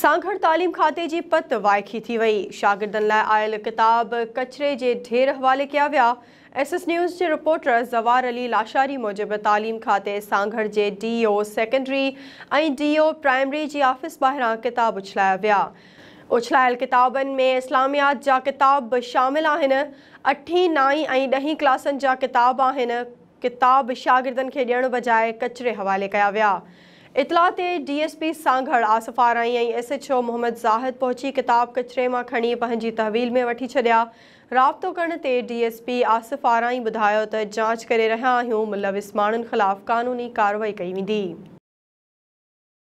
सांखड़ तालीम खाते की पत वायखी थी वही शागिर्दनि लाइ आयल किताब कचरे जे ढेर हवाले कया विया एस एस न्यूज़ के रिपोर्टर ज़वार अली लाशारी मूजिब तालीम खाते सांघड़ के डी ओ सेकेंडरी ऐं डी ओ प्राइमरी जी ऑफ़िस ॿाहिरां किताब उछलाया विया उछलायल किताबनि में इस्लामियात जा किताब शामिल अठी नाई ऐं ॾहीं क्लासनि जा किताब आहिनि किताब शागिर्दनि खे ॾियण बजाए कचिरे हवाले कया विया इतला ते डी एस पी सां गढ़ु ऐं S H O Mohammad Zahid पहुची किताब कचरे मां खणी पंहिंजी तहवील में वठी छडि॒या राबितो करण ते डी एस पी आसिफ़ाराई ॿुधायो त जांच करे रहिया आहियूं मुलविस माण्हुनि ख़िलाफ़ कानूनी कार्रवाई कई वेंदी